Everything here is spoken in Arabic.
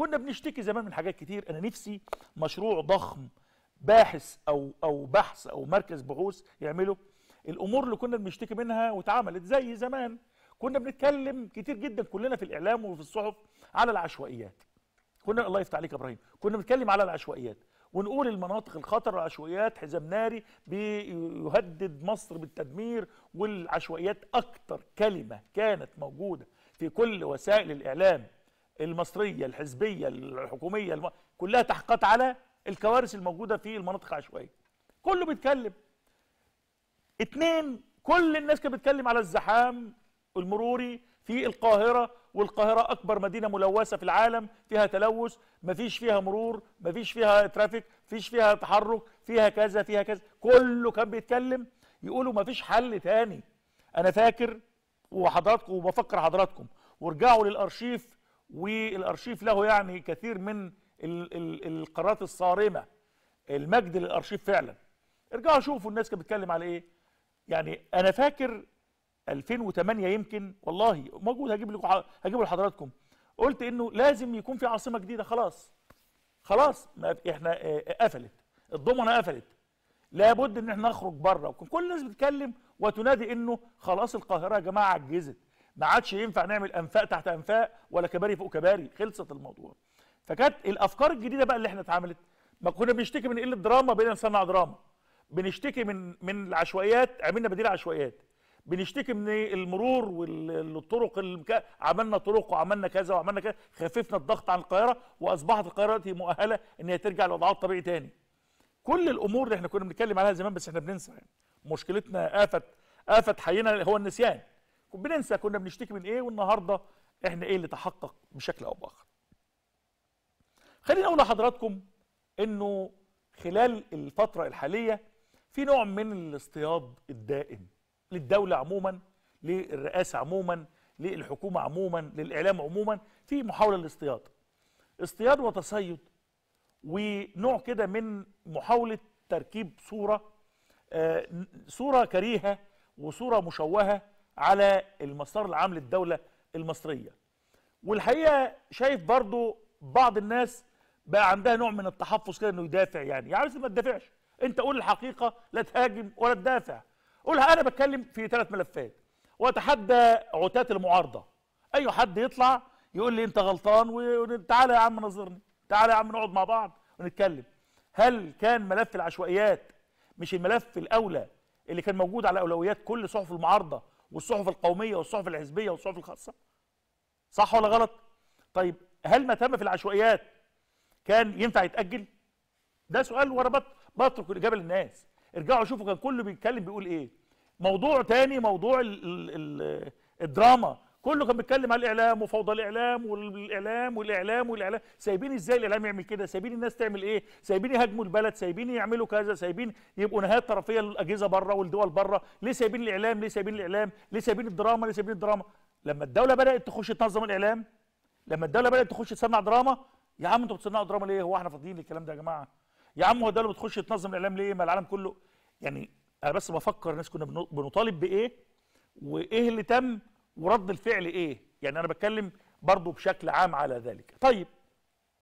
كنا بنشتكي زمان من حاجات كتير انا نفسي مشروع ضخم باحث او او بحث او مركز بحوث يعمله الامور اللي كنا بنشتكي منها واتعملت زي زمان كنا بنتكلم كتير جدا كلنا في الاعلام وفي الصحف على العشوائيات كنا الله يفتح عليك يا ابراهيم كنا بنتكلم على العشوائيات ونقول المناطق الخطر العشوائيات حزام ناري بيهدد مصر بالتدمير والعشوائيات اكتر كلمه كانت موجوده في كل وسائل الاعلام المصريه الحزبيه الحكوميه الم... كلها تحقيقات على الكوارث الموجوده في المناطق العشوائيه كله بيتكلم اتنين كل الناس كانت بتتكلم على الزحام المروري في القاهره والقاهره اكبر مدينه ملوثه في العالم فيها تلوث مفيش فيها مرور مفيش فيها ترافيك مفيش فيها تحرك فيها كذا فيها كذا كله كان بيتكلم يقولوا مفيش حل تاني انا فاكر وحضراتكم وبفكر حضراتكم وارجعوا للارشيف والارشيف له يعني كثير من القرارات الصارمه المجد للارشيف فعلا ارجعوا شوفوا الناس كانت بتتكلم على ايه يعني انا فاكر 2008 يمكن والله موجود هجيب لكم هجيبه لحضراتكم قلت انه لازم يكون في عاصمه جديده خلاص خلاص ما احنا قفلت الضمنه قفلت لابد ان احنا نخرج بره وكل الناس بتتكلم وتنادي انه خلاص القاهره يا جماعه عجزت ما عادش ينفع نعمل انفاق تحت انفاق ولا كباري فوق كباري خلصت الموضوع فكانت الافكار الجديده بقى اللي احنا اتعملت ما كنا بنشتكي من قله دراما بقينا نصنع دراما بنشتكي من من العشوائيات عملنا بديل عشوائيات بنشتكي من المرور والطرق عملنا طرق وعملنا كذا وعملنا كذا خففنا الضغط عن القاهره واصبحت القاهره دلوقتي مؤهله ان هي ترجع لوضعها الطبيعي تاني كل الامور اللي احنا كنا بنتكلم عليها زمان بس احنا بننسى يعني مشكلتنا افت افت حينا هو النسيان بننسى كنا بنشتكي من ايه والنهارده احنا ايه اللي تحقق بشكل او باخر خليني اقول لحضراتكم انه خلال الفتره الحاليه في نوع من الاصطياد الدائم للدوله عموما للرئاسه عموما للحكومه عموما للاعلام عموما في محاوله للاصطياد اصطياد وتصيد ونوع كده من محاوله تركيب صوره آه صوره كريهه وصوره مشوهه على المسار العام للدولة المصرية والحقيقة شايف برضو بعض الناس بقى عندها نوع من التحفظ كده انه يدافع يعني يا يعني عارف ما تدافعش انت قول الحقيقة لا تهاجم ولا تدافع قولها انا بتكلم في ثلاث ملفات واتحدى عتاة المعارضة اي حد يطلع يقول لي انت غلطان وتعالى يا عم ناظرني تعالى يا عم نقعد مع بعض ونتكلم هل كان ملف العشوائيات مش الملف الاولى اللي كان موجود على اولويات كل صحف المعارضه والصحف القوميه والصحف الحزبيه والصحف الخاصه صح ولا غلط طيب هل ما تم في العشوائيات كان ينفع يتاجل ده سؤال وانا بترك الاجابه للناس ارجعوا شوفوا كان كله بيتكلم بيقول ايه موضوع تاني موضوع ال ال الـ الدراما كله كان بيتكلم على الاعلام وفوضى الاعلام والاعلام والاعلام والاعلام سايبين ازاي الاعلام يعمل كده سايبين الناس تعمل ايه سايبين يهاجموا البلد سايبين يعملوا كذا سايبين يبقوا نهايات طرفيه للاجهزه بره والدول بره ليه سايبين الاعلام ليه سايبين الاعلام ليه سايبين الدراما ليه سايبين الدراما لما الدوله بدات تخش تنظم الاعلام لما الدوله بدات تخش تصنع دراما يا عم انتوا بتصنعوا دراما ليه هو احنا فاضيين للكلام ده يا جماعه يا عم هو الدوله بتخش تنظم الاعلام ليه ما العالم كله يعني انا بس بفكر الناس كنا بنطالب بايه وايه اللي تم ورد الفعل ايه يعني انا بتكلم برضو بشكل عام على ذلك طيب